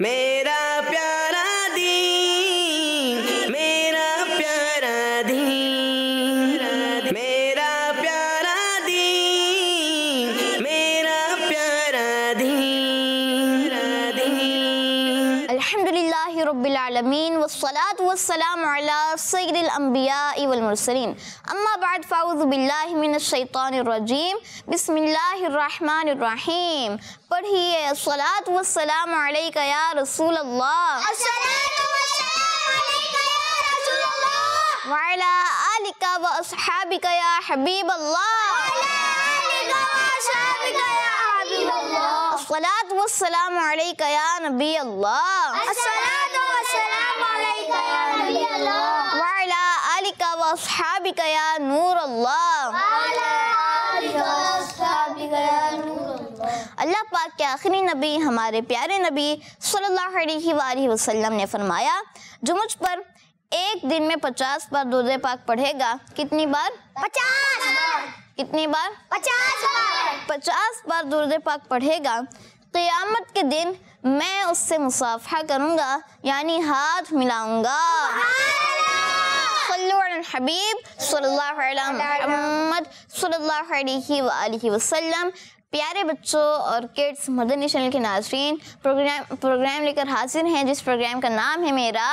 मेरा प्यार العالمين والصلاة والسلام على سيد الأنبياء والمرسلين أما بعد فأعوذ بالله من الشيطان الرجيم بسم الله الرحمن الرحيم पढ़िए الصلاة والسلام عليك يا رسول الله الصلاة والسلام عليك يا رسول الله وعلى آلك وأصحابك يا حبيب الله وعلى آلك وأصحابك يا حبيب الله الصلاة والسلام عليك يا نبي الله السلام वाला अलिका वसहाबिका या नूर अल्लाह अल्लाह पाक के आखिरी नबी हमारे प्यारे नबी सल्लल्लाहु अलैहि ने फरमाया जो मुझ पर एक दिन में पचास बार दूध पाक पढ़ेगा कितनी बार पचास कितनी बार पचास बार पचास बार दूध पाक पढ़ेगा क़यामत के दिन मैं उससे मुसाफा करूँगा यानी हाथ मिलाऊँगा हबीब वसल्लम प्यारे बच्चों और किड्स मदन चैनल के नाजरीन प्रोग्राम प्रोग्राम लेकर हाजिर हैं जिस प्रोग्राम का नाम है मेरा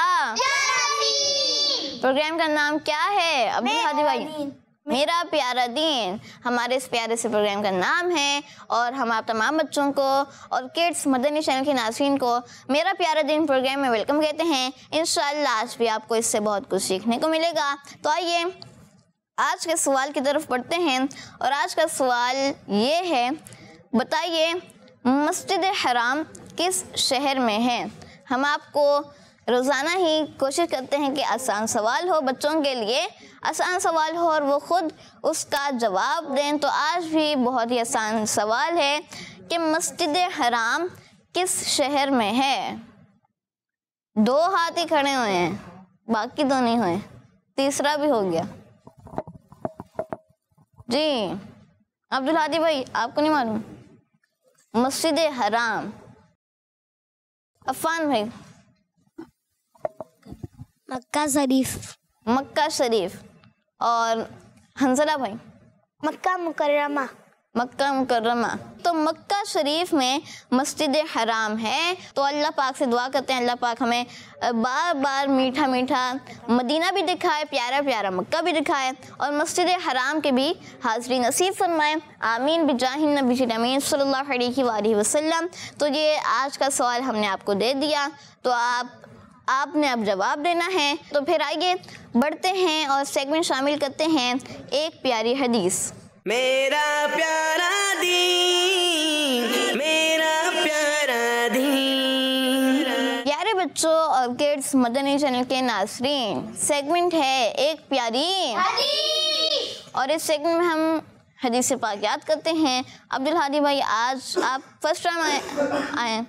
प्रोग्राम का नाम क्या है अब्दुल हादी भाई मेरा प्यारा दिन हमारे इस प्यारे से प्रोग्राम का नाम है और हम आप तमाम बच्चों को और किड्स मदनी चैनल के नाजीन को मेरा प्यारा दिन प्रोग्राम में वेलकम कहते हैं इन आज भी आपको इससे बहुत कुछ सीखने को मिलेगा तो आइए आज के सवाल की तरफ बढ़ते हैं और आज का सवाल ये है बताइए मस्जिद हराम किस शहर में है हम आपको रोज़ाना ही कोशिश करते हैं कि आसान सवाल हो बच्चों के लिए आसान सवाल हो और वो ख़ुद उसका जवाब दें तो आज भी बहुत ही आसान सवाल है कि मस्जिद हराम किस शहर में है दो हाथ ही खड़े हुए हैं बाकी दो नहीं हुए तीसरा भी हो गया जी अब्दुल हादी भाई आपको नहीं मालूम मस्जिद हराम अफान भाई मक्का शरीफ मक्का शरीफ और हंसरा भाई मक्का मुकर्रमा मक्का मुकर्रमा तो मक्का शरीफ में मस्जिद हराम है तो अल्लाह पाक से दुआ करते हैं अल्लाह पाक हमें बार बार मीठा मीठा मदीना भी दिखाए प्यारा प्यारा मक्का भी दिखाए और मस्जिद हराम के भी हाजरी नसीब फरमाए आमीन बिजाहिन नबी अमीन अलैहि वसल्लम तो ये आज का सवाल हमने आपको दे दिया तो आप आपने अब जवाब देना है तो फिर आइए बढ़ते हैं और सेगमेंट शामिल करते हैं एक प्यारी हदीस मेरा प्यारा दी मेरा प्यारा दी प्यारे बच्चों और किड्स मदनी चैनल के नासरीन सेगमेंट है एक प्यारी और इस सेगमेंट में हम हदीस पाक याद करते हैं अब्दुल हादी भाई आज आप फर्स्ट टाइम आए आए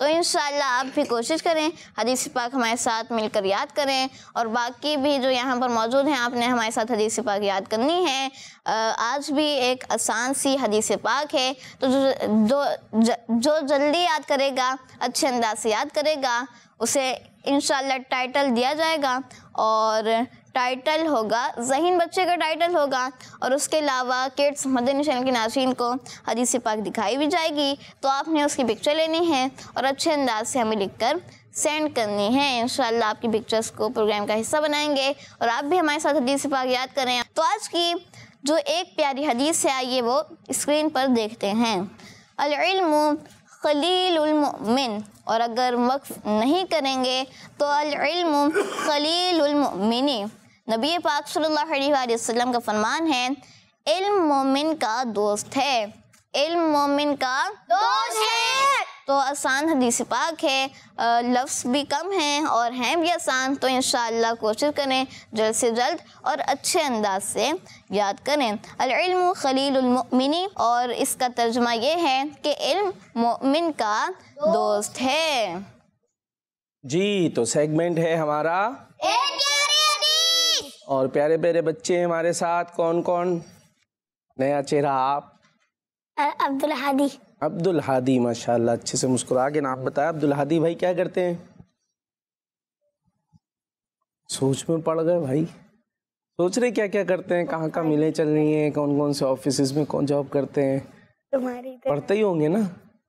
तो इन आप भी कोशिश करें हदीस पाक हमारे साथ मिलकर याद करें और बाकी भी जो यहाँ पर मौजूद हैं आपने हमारे साथ हदीस पाक याद करनी है आज भी एक आसान सी हदीस पाक है तो जो जो, जो जल्दी याद करेगा अच्छे अंदाज से याद करेगा उसे इन टाइटल दिया जाएगा और टाइटल होगा जहीन बच्चे का टाइटल होगा और उसके अलावा किड्स मदन चैनल के नाजरन को हदीस पाक दिखाई भी जाएगी तो आपने उसकी पिक्चर लेनी है और अच्छे अंदाज से हमें लिख कर सेंड करनी है शाला आपकी पिक्चर्स को प्रोग्राम का हिस्सा बनाएंगे और आप भी हमारे साथ हदीस पाक याद करें तो आज की जो एक प्यारी हदीस है आइए वो स्क्रीन पर देखते हैं खलील खलीलमिन और अगर वक्फ नहीं करेंगे तो अलम खलीलमिनी नबी पाक सल्लल्लाहु अलैहि वसल्लम का फरमान है इल्म मोमिन का दोस्त है इल्म मोमिन का दोस्त है तो आसान हदीस पाक है लफ्स भी कम हैं और हैं भी आसान तो इन कोशिश करें जल्द से जल्द और अच्छे अंदाज से याद करें अलम खलीलमिनी और इसका तर्जमा ये है कि इल्म मोमिन का दोस्त है जी तो सेगमेंट है हमारा और प्यारे प्यारे बच्चे हैं हमारे साथ कौन कौन नया चेहरा आप अब्दुल हादी अब्दुल हादी माशाल्लाह अच्छे से मुस्कुरा के नाम बताया अब्दुल हादी भाई क्या करते हैं सोच में पड़ गए भाई सोच रहे क्या क्या करते हैं कहाँ कहाँ मिले चल रही हैं कौन कौन से ऑफिस में कौन जॉब करते हैं पढ़ते ही होंगे ना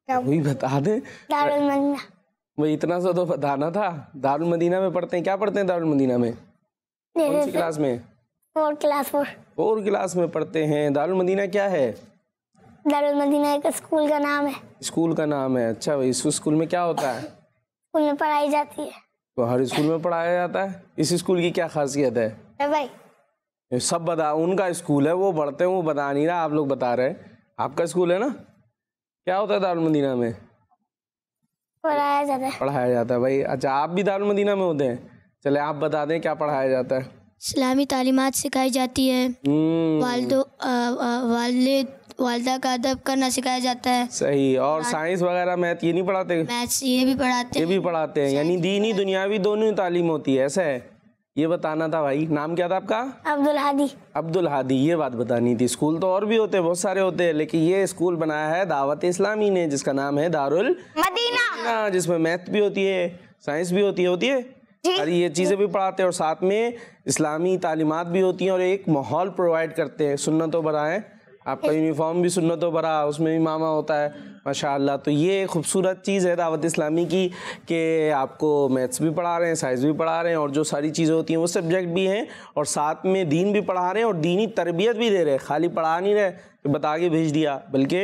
हाँ। वही बता दें दारुल मदीना भाई इतना सा तो बताना था दारुल मदीना में पढ़ते हैं क्या पढ़ते हैं दारुल मदीना में कौन सी क्लास में four class four four class में पढ़ते हैं दारुल मदीना क्या है दारुल मदीना एक स्कूल का नाम है स्कूल का नाम है अच्छा भाई इस स्कूल में क्या होता है स्कूल में पढ़ाई जाती है तो हर स्कूल में पढ़ाया जाता है इस स्कूल की क्या खासियत है भाई सब बता उनका स्कूल है वो पढ़ते हैं वो बता नहीं रहा आप लोग बता रहे हैं आपका स्कूल है ना क्या होता है दारुल मदीना में पढ़ाया जाता है पढ़ाया जाता है भाई अच्छा आप भी दारुल मदीना में होते हैं चले आप बता दें क्या पढ़ाया जाता है इस्लामी तालीमत सिखाई जाती है हम्म। वालदो वाले वालदा का अदब करना सिखाया जाता है सही और साइंस वगैरह मैथ ये नहीं पढ़ाते मैथ्स ये भी पढ़ाते ये भी पढ़ाते हैं यानी दीनी दुनियावी दोनों ही तालीम होती है ऐसा है ये बताना था भाई नाम क्या था आपका अब्दुल हादी अब्दुल हादी ये बात बतानी थी स्कूल तो और भी होते बहुत सारे होते हैं लेकिन ये स्कूल बनाया है दावत इस्लामी ने जिसका नाम है दारुल मदीना जिसमें मैथ भी होती है साइंस भी होती है होती है सारी ये चीज़ें भी पढ़ाते हैं और साथ में इस्लामी तालीमत भी होती हैं और एक माहौल प्रोवाइड करते हैं सुन्नत तो बराएँ आपका यूनिफॉर्म भी सुनतों तो बरा उसमें भी मामा होता है माशा तो ये खूबसूरत चीज़ है दावत इस्लामी की कि आपको मैथ्स भी पढ़ा रहे हैं साइंस भी पढ़ा रहे हैं और जो सारी चीज़ें होती हैं वो सब्जेक्ट भी हैं और साथ में दीन भी पढ़ा रहे हैं और दीनी तरबियत भी दे रहे हैं खाली पढ़ा नहीं रहे कि तो बता के भेज दिया बल्कि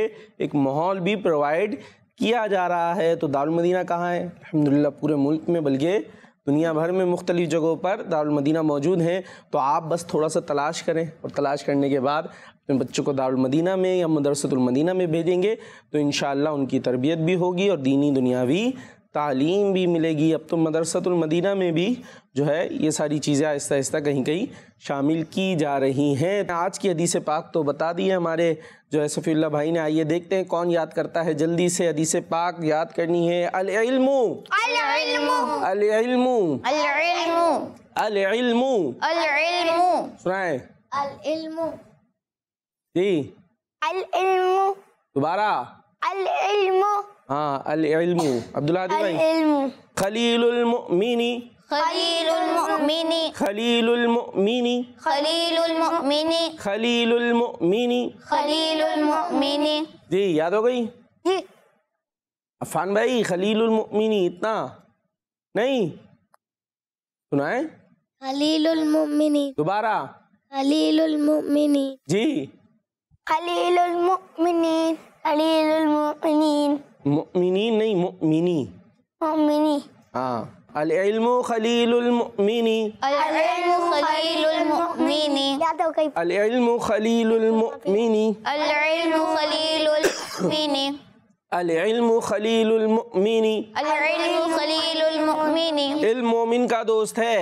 एक माहौल भी प्रोवाइड किया जा रहा है तो दारमदीना मदीना कहाँ है अलहमदिल्ला पूरे मुल्क में बल्कि दुनिया भर में मुख्तलिफ जगहों पर दारुलमदीना मौजूद हैं तो आप बस थोड़ा सा तलाश करें और तलाश करने के बाद अपने बच्चों को दारुलमदीना में या मदरसतुलमदीना में भेजेंगे तो इन उनकी तरबियत भी होगी और दीनी दुनियावी तालीम भी मिलेगी अब तो मदरसतुलमदीना में भी जो है ये सारी चीज़ें आहिस्ता आहिस्ता कहीं कहीं शामिल की जा रही हैं आज की हदीस पाक तो बता दी है हमारे जो है सफ़ील्ला भाई ने आइए देखते हैं कौन याद करता है जल्दी से हदीस पाक याद करनी है अल अलमू अलमू अलमू सुनाए जी दोबारा ها العلم عبد الهادي العلم خليل المؤمن خليل المؤمن خليل المؤمن خليل المؤمن خليل المؤمن خليل المؤمن جی یاد ہو گئی جی عفان بھائی خلیل المؤمن اتنا نہیں سنا ہے المؤمن دوبارہ خلیل المؤمن جی خلیل المؤمن خلیل المؤمن मुमिनी नहीं मुमिनी मुमिनी हाँ अलम खलीलमिनी अलम खलीलमिनी अलम अलम खलीलमिनी मोमिन का दोस्त है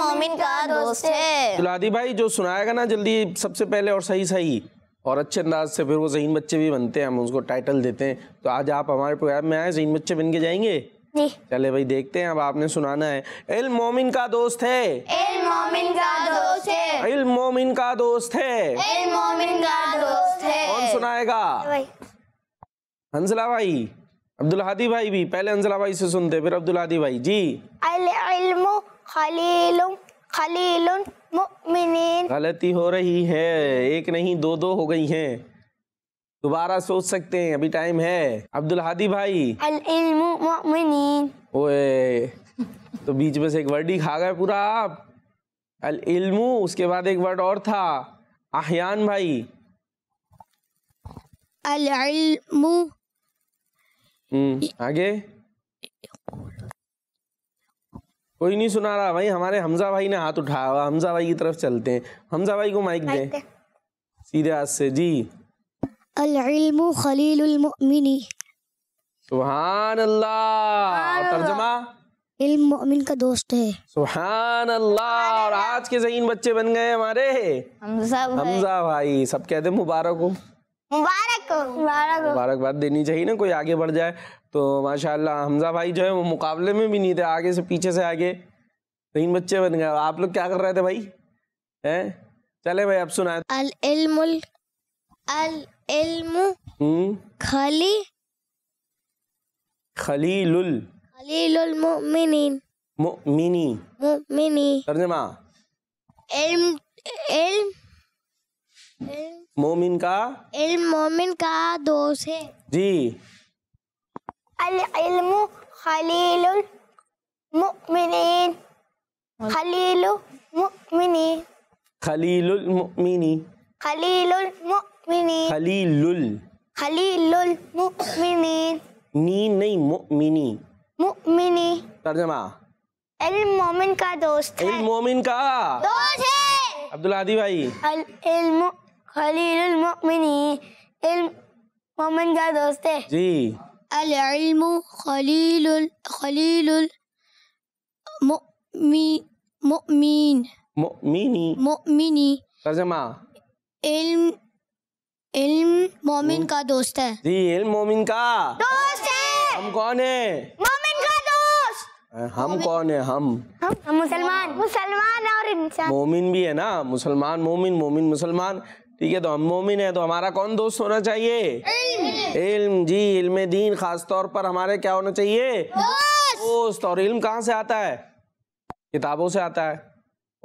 मोमिन का दोस्त है दुलादी भाई जो सुनाएगा ना जल्दी सबसे पहले और सही सही और अच्छे अंदाज से फिर वो जहीन बच्चे भी बनते हैं हम उसको टाइटल देते हैं तो आज आप हमारे प्रोग्राम में आए जहीन बच्चे बन के जाएंगे चले भाई देखते हैं अब आपने सुनाना है इल मोमिन का दोस्त है इल मोमिन का दोस्त है इल मोमिन का दोस्त है इल मोमिन का दोस्त है कौन सुनाएगा हंसला भाई अब्दुल हादी भाई भी पहले हंसला भाई से सुनते फिर अब्दुल हादी भाई जी अल इल्मु खलीलुन खलीलुन गलती हो रही है एक नहीं दो दो हो गई हैं दोबारा सोच सकते हैं अभी टाइम है अब्दुल हादी भाई ओए तो बीच में से एक वर्ड ही खा गए पूरा आप अल इल्मु उसके बाद एक वर्ड और था आहयान भाई अल इल्मु हम्म, आगे कोई नहीं सुना रहा भाई हमारे हमजा भाई ने हाथ उठाया हुआ हमजा भाई की तरफ चलते हैं हमजा भाई को माइक दे सीधे हाथ से जी सुबहान अल्लाह मोमिन का दोस्त है सुहान अल्लाह और आज के जहीन बच्चे बन गए हमारे हमजा भाई हमजा भाई सब कहते मुबारक हो मुबारक हो मुबारक मुबारकबाद देनी चाहिए ना कोई आगे बढ़ जाए तो माशाल्लाह हमज़ा भाई जो है वो मुकाबले में भी नहीं थे आगे से पीछे से आगे तीन बच्चे बन गए आप लोग क्या कर रहे थे भाई हैं चले भाई अब सुना अल इल्मुल अल इल्मु हम्म। खली खलीलुल खलीलुल मुमिनीन मुमिनी मुमिनी तर्जुमा इल्म इल्म मोमिन का इल्म मोमिन का दोस्त है जी العلم خليل المؤمنين خليل المؤمنين خليل المؤمنين خليل المؤمنين خليل خليل المؤمنين नीन नहीं مؤمني मुमिनी तर्जमा अल मोमिन का दोस्त है अल मोमिन का दोस्त है अब्दुल हादी भाई अल इल्म खलील मुमिनी इल्म मोमिन का दोस्त العلم خليل خليل مؤمن مؤمن مؤمن ترجمة علم علم مؤمن کا دوست ہے جی علم مؤمن کا دوست ہے ہم کون ہیں مؤمن کا دوست ہم کون ہیں ہم ہم مسلمان مسلمان اور انسان مؤمن بھی ہے نا مسلمان مؤمن مؤمن مسلمان ठीक है तो हम मोमिन है तो हमारा कौन दोस्त होना चाहिए इल्म जी इल्म दीन खास तौर पर हमारे क्या होना चाहिए दोस्त और इल्म कहाँ से आता है किताबों से आता है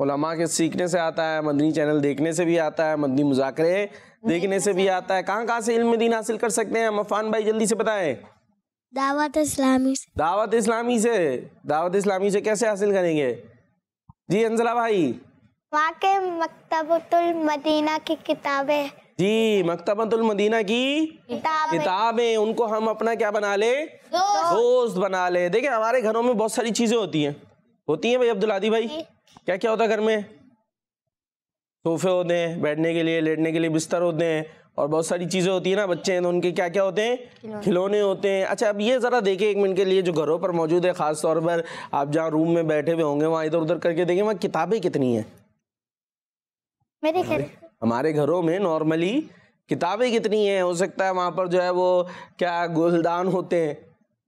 उलमा के सीखने से आता है मदनी चैनल देखने से भी आता है मदनी मुजाकरे देखने से भी आता है कहाँ कहाँ से इल्म दीन हासिल कर सकते हैं मफान भाई जल्दी से बताएं दावत इस्लामी से दावत इस्लामी से दावत इस्लामी से कैसे हासिल करेंगे जी अंजला भाई वाके मकतबतुल मदीना की किताबें जी मकतबतुल मदीना की किताबें उनको हम अपना क्या बना ले दोस्त, बना ले देखे हमारे घरों में बहुत सारी चीज़ें होती हैं होती हैं भाई अब्दुल आदि भाई क्या क्या होता है घर में सोफे होते हैं बैठने के लिए लेटने के लिए बिस्तर होते हैं और बहुत सारी चीज़ें होती हैं ना बच्चे हैं तो उनके क्या क्या होते हैं खिलौने होते हैं अच्छा अब ये ज़रा देखें एक मिनट के लिए जो घरों पर मौजूद है ख़ास तौर पर आप जहाँ रूम में बैठे हुए होंगे वहाँ इधर उधर करके देखें वहाँ किताबें कितनी हैं मेरे हाँ घर हमारे घरों में नॉर्मली किताबें कितनी हैं हो सकता है वहाँ पर जो है वो क्या गुलदान होते हैं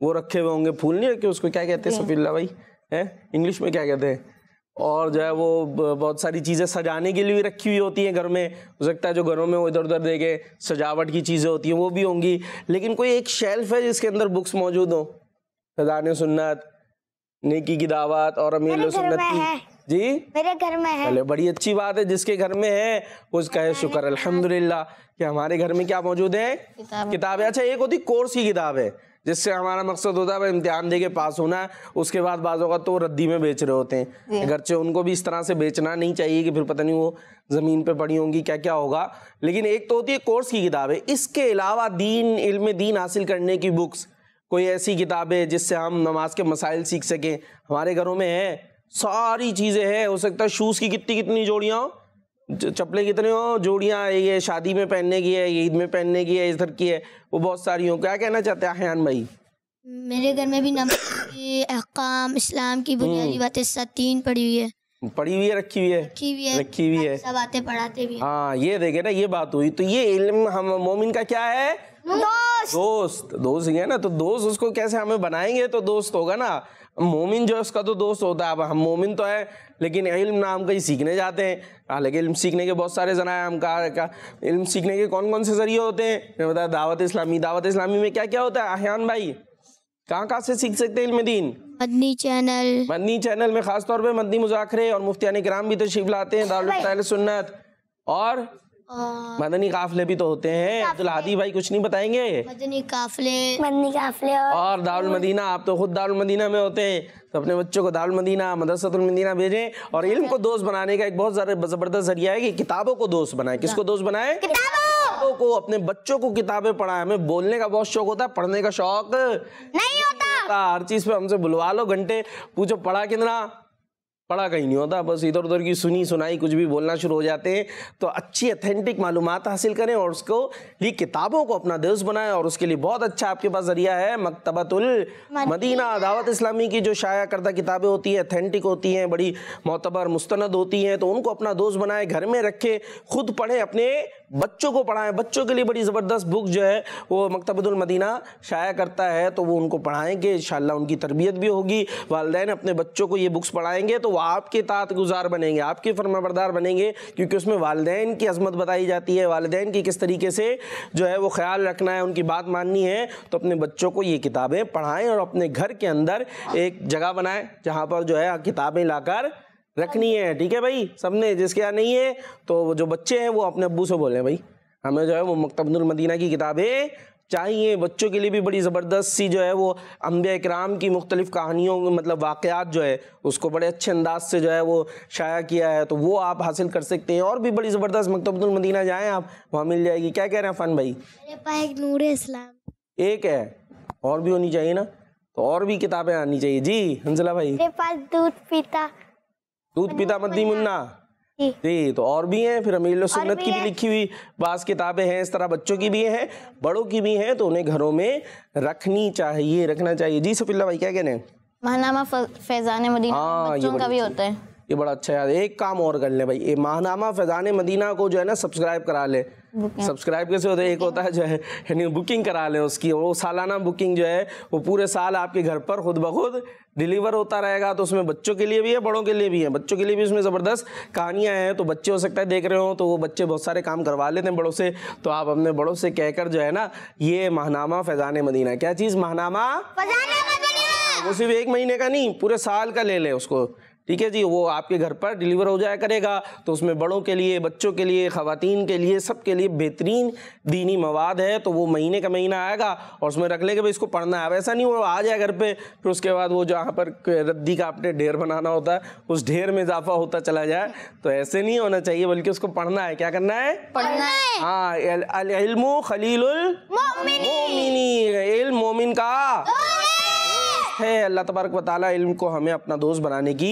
वो रखे हुए होंगे फूल नहीं रखे उसको क्या कहते हैं सफील्ला भाई है इंग्लिश में क्या कहते हैं और जो है वो बहुत सारी चीज़ें सजाने के लिए भी रखी हुई होती हैं घर में हो सकता है जो घरों में वो इधर उधर देखे सजावट की चीज़ें होती हैं वो भी होंगी लेकिन कोई एक शेल्फ है जिसके अंदर बुक्स मौजूद हों खजान सुन्नत नेकी की दावत और अमीर सुन्नत की जी मेरे घर में है चलो बड़ी अच्छी बात है जिसके घर में है उसका कहे शुक्र अल्हम्दुलिल्लाह कि हमारे घर में क्या मौजूद है किताब है अच्छा एक होती कोर्स की किताब है जिससे हमारा मकसद होता है इम्तिहान दे के पास होना उसके बाद बाजों का तो रद्दी में बेच रहे होते हैं अगरचे उनको भी इस तरह से बेचना नहीं चाहिए कि फिर पता नहीं वो ज़मीन पे पड़ी होंगी क्या क्या होगा लेकिन एक तो होती है कोर्स की किताबें इसके अलावा दीन इल्म दीन हासिल करने की बुक्स कोई ऐसी किताबें जिससे हम नमाज के मसाइल सीख सकें हमारे घरों में है सारी चीज़ें हैं हो सकता है शूज़ की कितनी कितनी जोड़ियाँ हो चप्पलें कितने हो जोड़ियाँ ये शादी में पहनने की है ईद में पहनने की है इधर की है वो बहुत सारी हो क्या कहना चाहते हैं हयान भाई मेरे घर में भी नमाज इस्लाम की बुनियादी हम्म। बातें तीन पड़ी हुई है पढ़ी हुई है रखी हुई है रखी हुई है रखी हुई है सब आते पढ़ाते भी हाँ ये देखे ना ये बात हुई तो ये इल्म हम मोमिन का क्या है दोस्त दोस्त दोस्त ही है ना तो दोस्त उसको कैसे हमें बनाएंगे तो दोस्त होगा ना मोमिन जो है उसका तो दोस्त होता है अब हम मोमिन तो है लेकिन इल्म नाम कहीं सीखने जाते हैं हालांकि इल्म सीखने के बहुत सारे ज़रा हम कहा का इल्म सीखने के कौन कौन से ज़रिए होते हैं मैंने बताया दावत इस्लामी दावत इस्लामी में क्या क्या होता है अहयान भाई कहाँ कहाँ से सीख सकते हैं इल्म दीन मदनी चैनल मदनी चैनल में खासतौर पर मदनी मुजाकरे और मुफ्तिया कराम भी तशरीफ लाते हैं दारुल सुन्नत और हाँ। मदनी काफले भी तो होते हैं अब्दुल हादी भाई कुछ नहीं बताएंगे मदनी काफले मदनी काफले और, और दारुल मदीना आप तो खुद दारुल मदीना में होते हैं तो अपने बच्चों को दारुल मदीना मदरसतुल मदीना भेजें और इल्म को दोस्त बनाने का एक बहुत ज़बरदस्त जरिया है कि किताबों को दोस्त बनाए किसको हाँ। दोस्त बनाए किताबों को अपने बच्चों को किताबें पढ़ाए हमें बोलने का बहुत शौक होता है पढ़ने का शौक नहीं होता हर चीज़ पे हमसे बुलवा लो घंटे पूछो पढ़ा कितना पढ़ा कहीं नहीं होता बस इधर उधर की सुनी सुनाई कुछ भी बोलना शुरू हो जाते हैं तो अच्छी अथेंटिक मालूम हासिल करें और उसको लिए किताबों को अपना दोस्त बनाएं और उसके लिए बहुत अच्छा आपके पास जरिया है मकतबतुल मदीना दावत इस्लामी की जो शाया करदा किताबें होती हैं अथेंटिक होती हैं बड़ी मोतबर मुस्तंद होती हैं तो उनको अपना दोस्त बनाए घर में रखें खुद पढ़ें अपने बच्चों को पढ़ाएं बच्चों के लिए बड़ी ज़बरदस्त बुक जो है वो मकतबदुलमदीना शाया करता है तो वो उनको पढ़ाएंगे इन उनकी तरबियत भी होगी वालदेन अपने बच्चों को ये बुक्स पढ़ाएंगे तो वो आपके तात गुजार बनेंगे आपके फर्माबरदार बनेंगे क्योंकि उसमें वालदेन की अजमत बताई जाती है वालदेन की किस तरीके से जो है वो ख्याल रखना है उनकी बात माननी है तो अपने बच्चों को ये किताबें पढ़ाएँ और अपने घर के अंदर एक जगह बनाएँ जहाँ पर जो है किताबें लाकर रखनी है ठीक है भाई सबने जिसके यहाँ नहीं है तो जो बच्चे हैं वो अपने अबू से बोले भाई हमें जो है वो मकतबनुल मदीना की किताबें चाहिए बच्चों के लिए भी बड़ी ज़बरदस्त सी जो है वो अम्बे इक्राम की मुख्तलिफ़ कहानियों मतलब वाक़ात जो है उसको बड़े अच्छे अंदाज से जो है वो शाया किया है तो वो आप हासिल कर सकते हैं और भी बड़ी ज़बरदस्त मकतबुल मदीना जाएँ आप वहाँ मिल जाएगी क्या कह रहे हैं फन भाई एक नूर इस्लाम एक है और भी होनी चाहिए ना तो और भी किताबें आनी चाहिए जी हंजला भाई मेरे पास दूध पीता दूध पिता मद्दी मुन्ना जी तो और भी हैं फिर अमीर सुन्नत की भी लिखी हुई बास किताबें हैं इस तरह बच्चों की भी हैं बड़ों की भी हैं तो उन्हें घरों में रखनी चाहिए रखना चाहिए जी सफिल्ला भाई क्या कहने महानामा फैजान मदीना आ, हाँ, बच्चों का भी होता है ये बड़ा अच्छा याद है एक काम और कर ले भाई ये माहनामा फैजान मदीना को जो है ना सब्सक्राइब करा ले सब्सक्राइब कैसे होता है एक होता है जो है बुकिंग करा ले उसकी वो सालाना बुकिंग जो है वो पूरे साल आपके घर पर खुद ब खुद डिलीवर होता रहेगा तो उसमें बच्चों के लिए भी है बड़ों के लिए भी है बच्चों के लिए भी उसमें ज़बरदस्त कहानियाँ हैं तो बच्चे हो सकता है देख रहे हो तो वो बच्चे बहुत सारे काम करवा लेते हैं बड़ों से तो आप अपने बड़ों से कहकर जो है ना ये महनामा फैजान मदीना क्या चीज़ वो सिर्फ एक महीने का नहीं पूरे साल का ले लें उसको ठीक है जी वो आपके घर पर डिलीवर हो जाया करेगा तो उसमें बड़ों के लिए बच्चों के लिए ख़वातीन के लिए सब के लिए बेहतरीन दीनी मवाद है तो वो महीने का महीना आएगा और उसमें रख लेंगे भाई इसको पढ़ना है वैसा नहीं वो आ जाए घर पर फिर उसके बाद वो जहाँ पर रद्दी का आपने ढेर बनाना होता है उस ढेर में इजाफा होता चला जाए तो ऐसे नहीं होना चाहिए बल्कि उसको पढ़ना है क्या करना है पढ़ना है हाँ मोमिन का है अल्लाह तबारक वाली इल्म को हमें अपना दोस्त बनाने की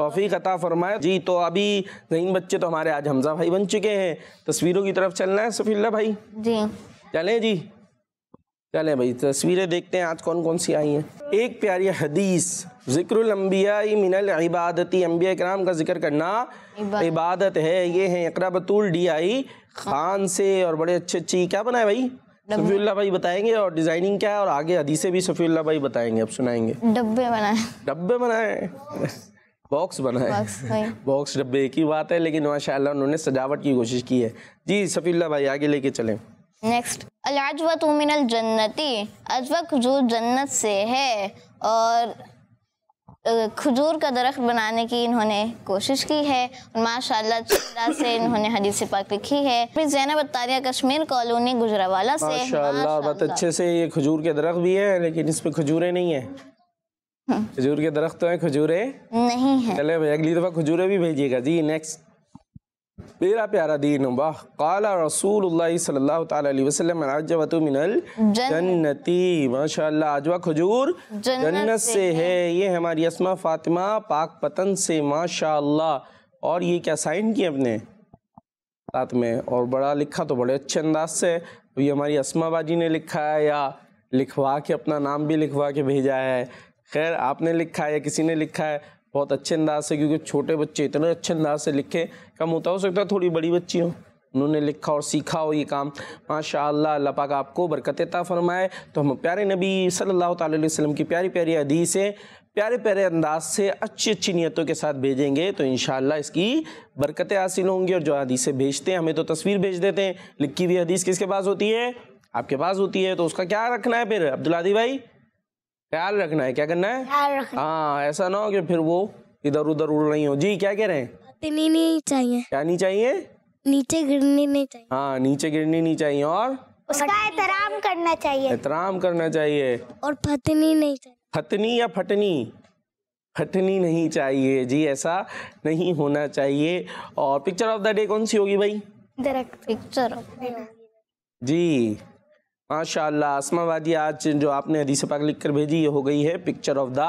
तोफ़ी अता फरमाए जी तो अभी नहीं बच्चे तो हमारे आज हमजा भाई बन चुके हैं तस्वीरों की तरफ चलना है सफ़ील्ला भाई जी चलें जी चलें भाई तस्वीरें देखते हैं आज कौन कौन सी आई हैं एक प्यारी हदीस ज़िक्रम्बिया मिनल इबादती अम्बिया कराम का जिक्र करना इबादत है ये है इकरा बतूल डी आई खान से और बड़े अच्छे अच्छी क्या बनाए भाई सफीउल्ला भाई बताएंगे और डिजाइनिंग क्या है और आगे हदीसे भी सफीउल्ला भाई बताएंगे अब सुनाएंगे डब्बे बनाए डब्बे बनाए बॉक्स बनाए बॉक्स डब्बे की बात है लेकिन माशाल्लाह उन्होंने सजावट की कोशिश की है जी सफीउल्ला भाई आगे लेके चले नेक्स्ट अलाजवत मिनल जन्नती अजवक जो जन्नत से है और खजूर का दरख्त बनाने की इन्होंने कोशिश की है और माशा चिल्ला से इन्होंने हदीस पाक लिखी है फिर जैनब अतारिया कश्मीर कॉलोनी गुजरावाला से माशाल्लाह बहुत अच्छे से ये खजूर के दरख्त भी है लेकिन इसमें खजूरें नहीं है हम्म। खजूर के दरख्त तो है खजूरें नहीं है चले अगली दफ़ा खजूरें भी भेजिएगा जी नेक्स्ट मेरा प्यारा दीन वाह काला रसूल सल्लल्लाहु अलैहि वसल्लम मिनल जन्नती माशाल्लाह आजवा खजूर जन्नत से है ये हमारी असमा फातिमा पाक पतन से माशाल्लाह और ये क्या साइन किया अपने साथ में और बड़ा लिखा तो बड़े अच्छे अंदाज से तो ये हमारी असमा बाजी ने लिखा है या लिखवा के अपना नाम भी लिखवा के भेजा है खैर आपने लिखा है या किसी ने लिखा है बहुत अच्छे अंदाज से क्योंकि छोटे बच्चे इतने अच्छे अंदाज से लिखे कम होता हो सकता है थोड़ी बड़ी बच्ची हो उन्होंने लिखा और सीखा हो ये काम माशा अल्लाह पाक आपको बरकत फरमाए तो हम प्यारे नबी सल्लल्लाहु अलैहि वसल्लम की प्यारी प्यारी हदीसें प्यारे प्यारे अंदाज से अच्छी अच्छी नियतों के साथ भेजेंगे तो इन इसकी बरकतें हासिल होंगी और जो हदीसें भेजते हैं हमें तो तस्वीर भेज देते हैं लिखी हुई हदीस किसके पास होती है आपके पास होती है तो उसका क्या रखना है फिर अब्दुल्लादी भाई ख्याल रखना है क्या करना है हाँ ऐसा ना हो कि फिर वो इधर उधर उड़ रही हो जी क्या कह रहे हैं नहीं चाहिए क्या नहीं चाहिए नीचे गिरनी नहीं चाहिए हाँ नीचे गिरनी नहीं चाहिए और उसका एहतराम करना चाहिए एहतराम करना चाहिए और फतनी नहीं चाहिए फतनी या फटनी फटनी नहीं चाहिए जी ऐसा नहीं होना चाहिए और पिक्चर ऑफ द डे कौन सी होगी भाई डायरेक्ट पिक्चर जी माशाला वादी आज जो आपने हदीस पाक लिख कर भेजी ये हो गई है पिक्चर ऑफ द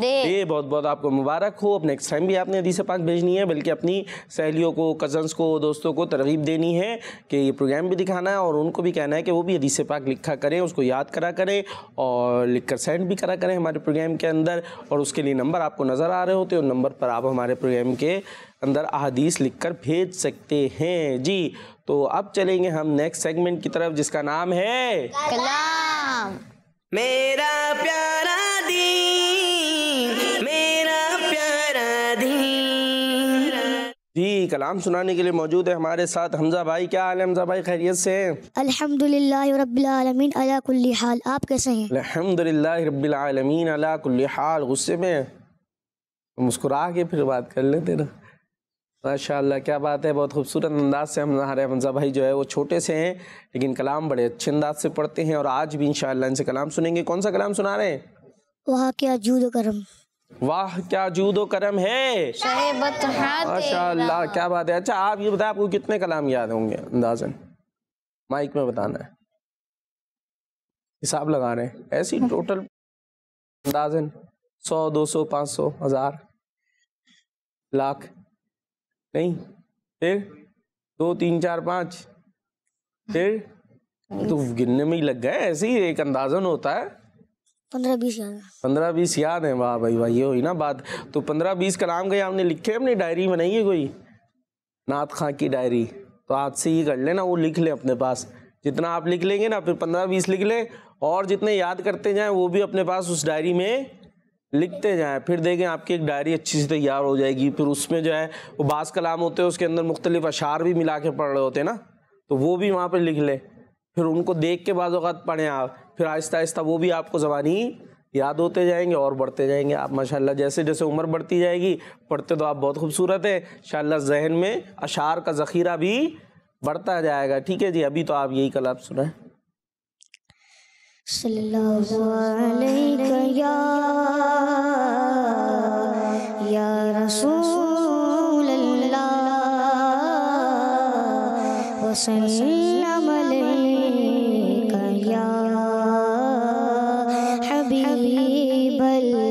डे बहुत बहुत आपको मुबारक हो अब नेक्स्ट टाइम भी आपने हदीस पाक भेजनी है बल्कि अपनी सहेलियों को कज़न्स को दोस्तों को तरगीब देनी है कि ये प्रोग्राम भी दिखाना है और उनको भी कहना है कि वो भी हदीस पाक लिखा करें उसको याद करा करें और लिख कर सेंड भी करा करें हमारे प्रोग्राम के अंदर और उसके लिए नंबर आपको नज़र आ रहे होते हैं उन नंबर पर आप हमारे प्रोग्राम के अंदर अहादीस लिख कर भेज सकते हैं जी तो अब चलेंगे हम नेक्स्ट सेगमेंट की तरफ जिसका नाम है कलाम मेरा प्यारा दी मेरा प्यारा दी जी कलाम सुनाने के लिए मौजूद है हमारे साथ हमजा भाई क्या हाल है हमजा भाई खैरियत से हैं अल्हम्दुलिल्लाह अला कुल्ली हाल आप कैसे हैं अल्हम्दुलिल्लाह रब्बिल आलमीन अला कुल्ली हाल गुस्से में मुस्कुरा के फिर बात कर लेते ना माशाला क्या बात है बहुत खूबसूरत अंदाज से हम हमारे हमजा भाई जो है वो छोटे से हैं लेकिन कलाम बड़े अच्छे अंदाज से पढ़ते हैं और आज भी इनशाला इनसे कलाम सुनेंगे कौन सा कलाम सुना रहे हैं वाह क्या जूदो करम वाह क्या जूदो करम है माशा क्या बात है अच्छा आप ये बताएं आपको कितने कलाम याद होंगे अंदाजन माइक में बताना है हिसाब लगा रहे हैं ऐसी टोटल अंदाजन सौ दो सौ पाँच सौ हजार लाख नहीं फिर दो तीन चार पाँच फिर तो गिनने में ही लग गए ऐसे ही एक अंदाजन होता है पंद्रह बीस याद पंद्रह बीस याद है वाह भाई वाह ये हुई ना बात तो पंद्रह बीस का नाम गए आपने लिखे अपनी डायरी बनाई है कोई नाथ खां की डायरी तो आज से ये कर लेना वो लिख लें अपने पास जितना आप लिख लेंगे ना फिर पंद्रह बीस लिख लें और जितने याद करते जाएं वो भी अपने पास उस डायरी में लिखते जाएँ फिर देखें आपकी एक डायरी अच्छी से तैयार हो जाएगी फिर उसमें जो है वो बास कलाम होते हैं उसके अंदर मुख्तलिफ अशार भी मिला के पढ़ रहे होते हैं ना तो वो भी वहाँ पर लिख लें फिर उनको देख के बाद अवत पढ़ें आप फिर आहिस्ता आहिस्ता वो भी आपको ज़बानी याद होते जाएंगे और बढ़ते जाएंगे आप माशाल्लाह जैसे जैसे उम्र बढ़ती जाएगी पढ़ते तो आप बहुत खूबसूरत हैं इंशाल्लाह जहन में अशार का ज़ख़ीरा भी बढ़ता जाएगा ठीक है जी अभी तो आप यही कलाब सुनाएं صلى الله عليك يا يا رسول الله وسلم عليك يا حبيب الله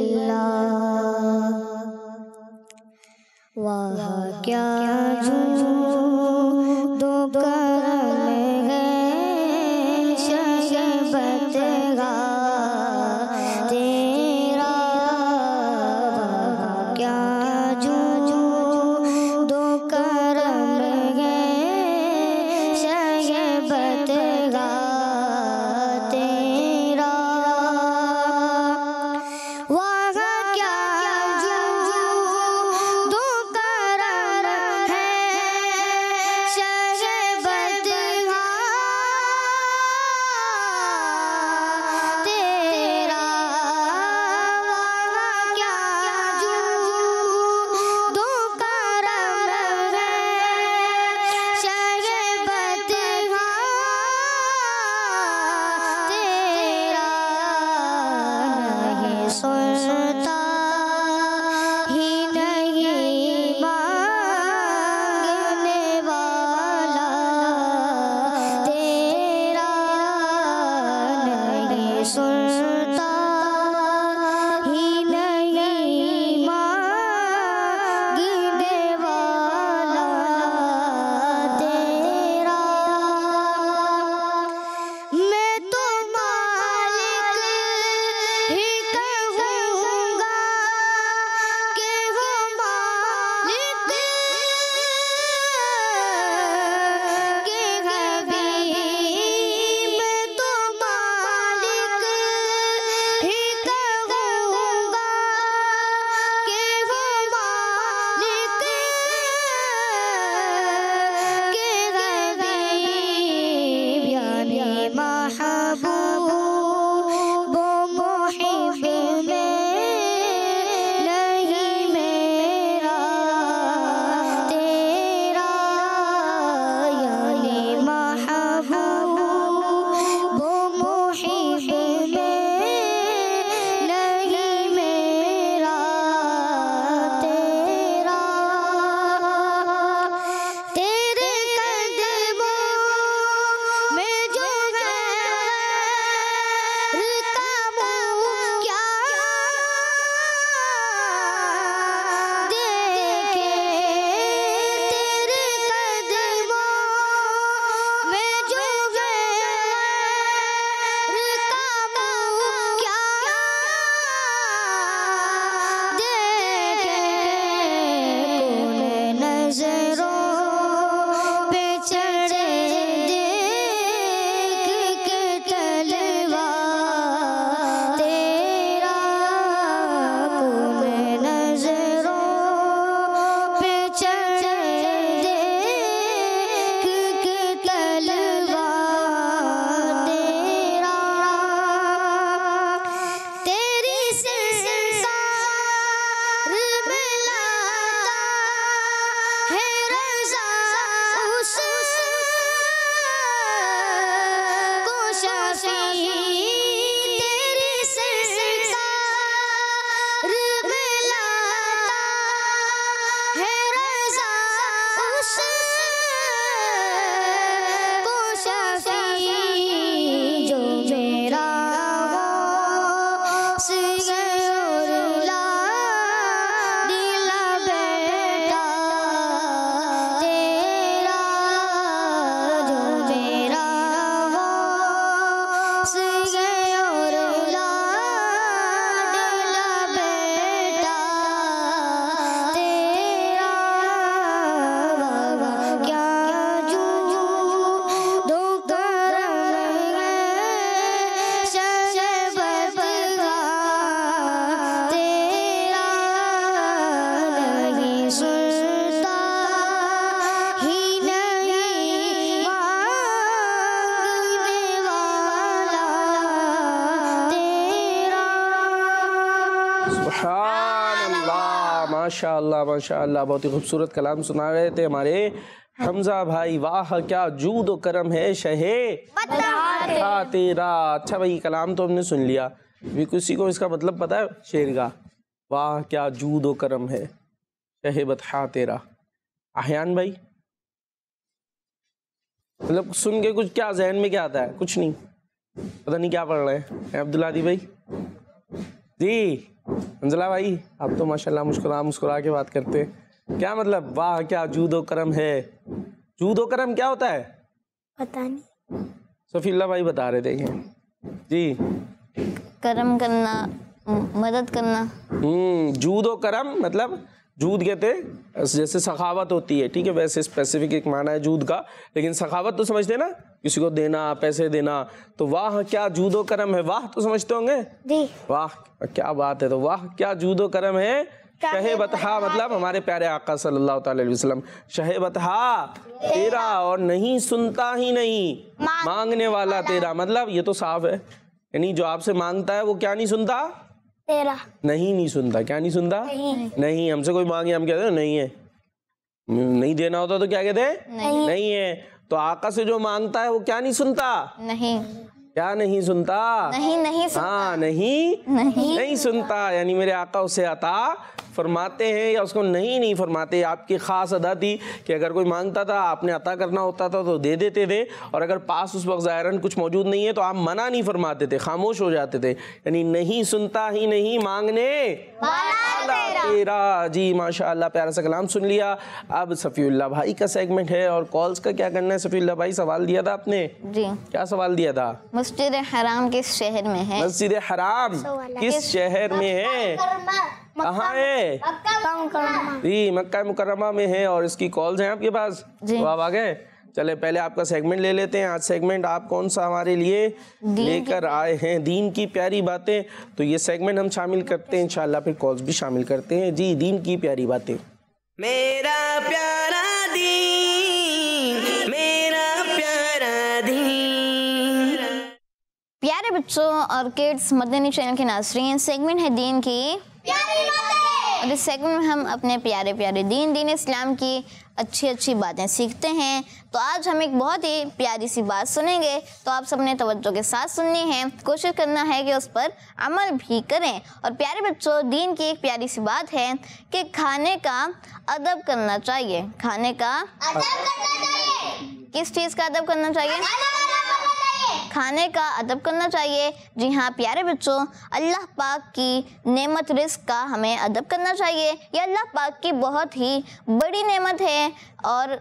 माशा माशा बहुत ही खूबसूरत कलाम सुना रहे थे हमारे हमजा भाई वाह क्या जूद करम है शहे तेरा अच्छा भाई कलाम तो हमने सुन लिया भी किसी को इसका मतलब पता है शेर का वाह क्या जूद करम है शहे बतहा तेरा आहयान भाई मतलब सुन के कुछ क्या जहन में क्या आता है कुछ नहीं पता नहीं क्या पढ़ रहे हैं अब्दुल्लादी भाई जी अंजला भाई आप तो माशाल्लाह मुस्कुरा मुस्कुरा के बात करते हैं क्या मतलब वाह क्या जूदो करम है जूदो करम क्या होता है पता नहीं सफील्ला भाई बता रहे थे जी करम करना मदद करना हम्म जूदो करम मतलब जूद कहते जैसे सखावत होती है ठीक है वैसे स्पेसिफिक एक माना है जूद का लेकिन सखावत तो समझते ना किसी को देना पैसे देना तो वाह क्या जूदो करम है वाह तो समझते होंगे वाह क्या बात है तो वाह क्या जूदो करम है शहे बतहा मतलब हमारे प्यारे आका सल्लल्लाहु अलैहि वसल्लम शहे बतहा तेरा और नहीं सुनता ही नहीं मांगने वाला तेरा मतलब ये तो साफ है यानी जो आपसे मांगता है वो क्या नहीं सुनता तेरा नहीं नहीं सुनता क्या नहीं सुनता नहीं, नहीं हमसे कोई मांगे हम कहते हैं नहीं है नहीं देना होता तो क्या कहते हैं नहीं।, नहीं है तो आका से जो मांगता है वो क्या नहीं सुनता नहीं क्या नहीं सुनता नहीं नहीं सुनता हाँ नहीं नहीं, नहीं सुनता यानी मेरे आका उसे आता फरमाते हैं या उसको नहीं नहीं फरमाते आपकी ख़ास अदा थी कि अगर कोई मांगता था आपने अता करना होता था तो दे देते थे और अगर पास उस वक्त ज़ायरन कुछ मौजूद नहीं है तो आप मना नहीं फरमाते थे खामोश हो जाते थे यानी नहीं सुनता ही नहीं मांगने तेरा जी माशाल्लाह प्यारा सा कलाम सुन लिया अब सफ़ील्ला भाई का सेगमेंट है और कॉल्स का क्या करना है सफ़ील्ला भाई सवाल दिया था आपने जी क्या सवाल दिया था मस्जिद हराम किस शहर में है मस्जिद हराम किस शहर में है कहाँ है जी मक्का मुकरमा में है और इसकी कॉल्स हैं आपके पास तो आप आ गए चले पहले आपका सेगमेंट ले लेते हैं आज सेगमेंट आप कौन सा हमारे लिए लेकर आए हैं दीन की प्यारी बातें तो ये सेगमेंट हम शामिल करते हैं इंशाल्लाह फिर कॉल्स भी शामिल करते हैं जी दीन की प्यारी बातें मेरा प्यारा दीन मेरा प्यारा दीन प्यारे बच्चों और किड्स मदनी चैनल के नाजरीन सेगमेंट है दीन की और इस सेगमेंट में हम अपने प्यारे प्यारे दीन दीन इस्लाम की अच्छी अच्छी बातें सीखते हैं तो आज हम एक बहुत ही प्यारी सी बात सुनेंगे तो आप सबने तवज्जो के साथ सुननी है कोशिश करना है कि उस पर अमल भी करें और प्यारे बच्चों दीन की एक प्यारी सी बात है कि खाने का अदब करना चाहिए खाने का अदब करना चाहिए किस चीज़ का अदब करना चाहिए खाने का अदब करना चाहिए जी हाँ प्यारे बच्चों अल्लाह पाक की नेमत रिस्क का हमें अदब करना चाहिए यह अल्लाह पाक की बहुत ही बड़ी नेमत है और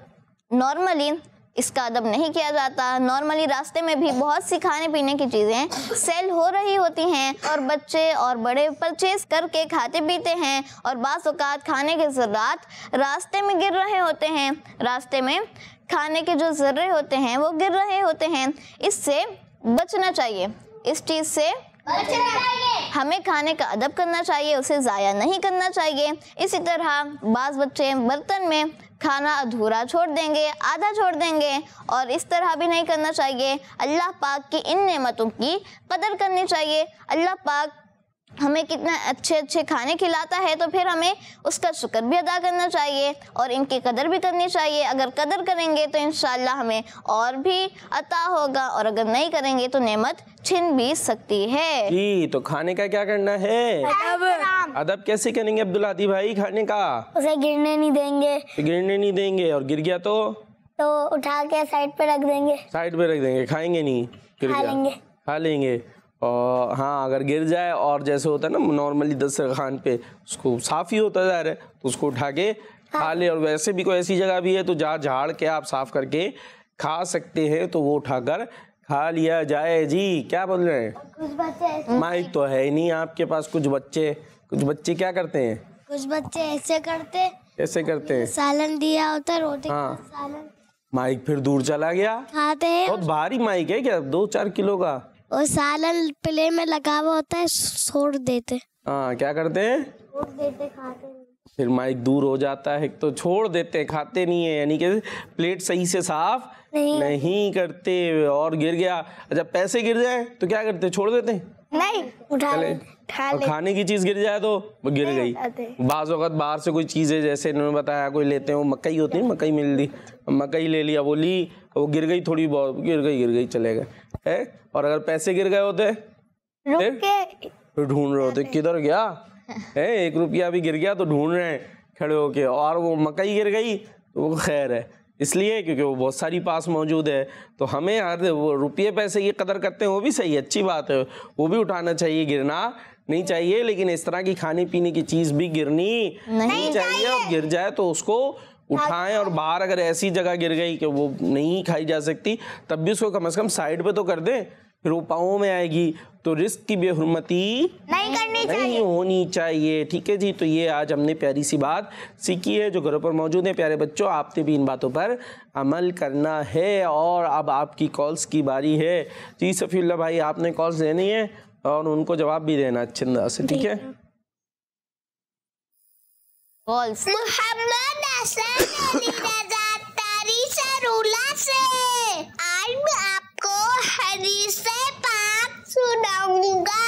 नॉर्मली इसका अदब नहीं किया जाता नॉर्मली रास्ते में भी बहुत सी खाने पीने की चीज़ें सेल हो रही होती हैं और बच्चे और बड़े परचेज करके खाते पीते हैं और बात खाने के ज़रात रास्ते में गिर रहे होते हैं रास्ते में खाने के जो ज़र्रे होते हैं वो गिर रहे होते हैं इससे बचना चाहिए इस चीज़ से हमें खाने का अदब करना चाहिए उसे ज़ाया नहीं करना चाहिए इसी तरह बाज़ बच्चे बर्तन में खाना अधूरा छोड़ देंगे आधा छोड़ देंगे और इस तरह भी नहीं करना चाहिए अल्लाह पाक की इन नेमतों की कदर करनी चाहिए अल्लाह पाक हमें कितना अच्छे अच्छे खाने खिलाता है तो फिर हमें उसका शुक्र भी अदा करना चाहिए और इनकी कदर भी करनी चाहिए अगर कदर करेंगे तो इन हमें और भी अता होगा और अगर नहीं करेंगे तो नेमत छिन भी सकती है जी तो खाने का क्या करना है अदब अदब कैसे करेंगे अब्दुल आदि भाई खाने का उसे गिरने नहीं देंगे गिरने नहीं देंगे और गिर गया तो तो उठा के साइड पे रख देंगे साइड पे रख देंगे खाएंगे नहीं खा लेंगे खा लेंगे और हाँ अगर गिर जाए और जैसे होता है ना नॉर्मली दस खान पे उसको साफ ही होता जा रहा है तो उसको उठा के हाँ। खा ले और वैसे भी कोई ऐसी जगह भी है तो जहाँ झाड़ के आप साफ करके खा सकते हैं तो वो उठाकर खा लिया जाए जी क्या बोल रहे हैं माइक तो है नहीं आपके पास कुछ बच्चे कुछ बच्चे क्या करते हैं कुछ बच्चे ऐसे करते कैसे करते हैं सालन दिया होता रोटी हाँ माइक फिर दूर चला गया खाते हैं बहुत भारी माइक है क्या दो चार किलो का और सालन प्ले में लगा हुआ होता है छोड़ देते हाँ क्या करते हैं फिर माइक दूर हो जाता है तो छोड़ देते हैं खाते नहीं है यानी कि प्लेट सही से साफ नहीं, नहीं करते और गिर गया जब अच्छा, पैसे गिर जाए तो क्या करते छोड़ देते हैं नहीं उठा ले, खाने की चीज गिर जाए तो गिर गई बाज बाहर से कोई चीजें जैसे इन्होंने बताया कोई लेते वो मकई होती है मकई मिल दी मकई ले लिया वो ली वो गिर गई थोड़ी बहुत गिर गई गिर गई चले गए है और अगर पैसे गिर गए होते तो ढूंढ रहे होते किधर गया है एक रुपया भी गिर गया तो ढूंढ रहे हैं खड़े होके और वो मकई गिर गई तो वो खैर है इसलिए क्योंकि वो बहुत सारी पास मौजूद है तो हमें हर वो रुपये पैसे की कदर करते हैं वो भी सही अच्छी बात है वो भी उठाना चाहिए गिरना नहीं चाहिए लेकिन इस तरह की खाने पीने की चीज़ भी गिरनी नहीं, नहीं चाहिए और गिर जाए तो उसको उठाएं और बाहर अगर ऐसी जगह गिर गई कि वो नहीं खाई जा सकती तब भी उसको कम से कम साइड पे तो कर दें फिर वो पाओ में आएगी तो रिस्क की बेहरमती नहीं करनी नहीं होनी चाहिए ठीक है जी तो ये आज हमने प्यारी सी बात सीखी है जो घरों पर मौजूद है प्यारे बच्चों आपने भी इन बातों पर अमल करना है और अब आपकी कॉल्स की बारी है जी सफ़ील्ला भाई आपने कॉल्स देनी है और उनको जवाब भी देना अच्छे से ठीक है Balls. Muhammad Hassan अली रजा तारी सरूला से आज मैं आपको हदीस पाक सुनाऊंगा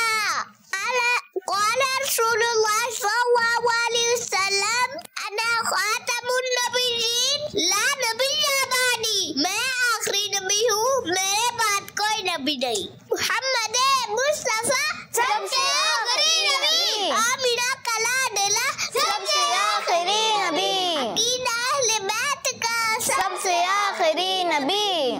قال رسول الله صلى الله عليه وسلم أنا خاتم النبيين لا نبي بعدي मैं आखिरी नबी हूँ मेरे बाद कोई नबी नहीं मुहम्मद मुस्तफा सबसे आखिरी नबी आमिना नबी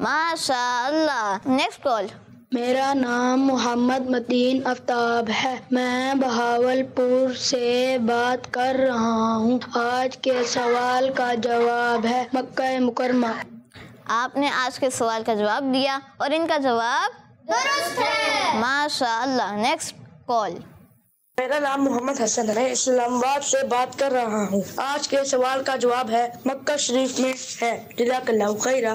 माशा नेक्स्ट कॉल मेरा नाम मोहम्मद मदीन आफ्ताब है मैं बहावलपुर से बात कर रहा हूँ आज के सवाल का जवाब है मक्का मुकरमा आपने आज के सवाल का जवाब दिया और इनका जवाब दुरुस्त है माशा नेक्स्ट कॉल मेरा नाम मोहम्मद हसन है इस्लामाबाद से बात कर रहा हूँ आज के सवाल का जवाब है मक्का शरीफ में है खैरा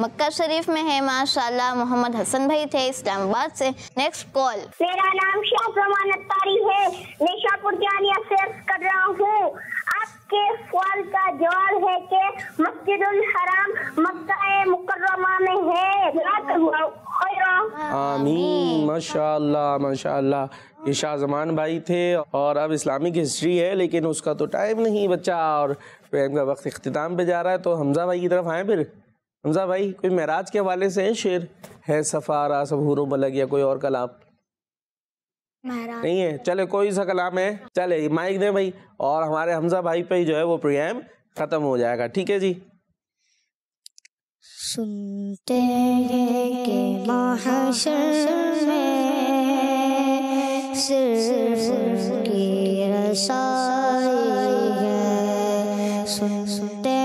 मक्का शरीफ में है माशाल्लाह मोहम्मद हसन भाई थे इस्लामाबाद से नेक्स्ट कॉल मेरा नाम शाह है मैं शाहपुर से कर रहा हूँ के फल का जवाब है कि मस्जिद हराम मक्का मुकर्रमा में है आमीन माशाल्लाह माशाल्लाह ये शाहजमान भाई थे और अब इस्लामिक हिस्ट्री है लेकिन उसका तो टाइम नहीं बचा और प्रेम का वक्त अख्ताम पे जा रहा है तो हमजा भाई की तरफ आए फिर हमजा भाई कोई महराज के हवाले से है शेर है सफ़ारा सबूर बलग या कोई और कलाम नहीं है चले कोई सा कलाम है चले माइक दे भाई और हमारे हमजा भाई पे जो है वो प्रोग्राम खत्म हो जाएगा ठीक है जी सुनते सुनते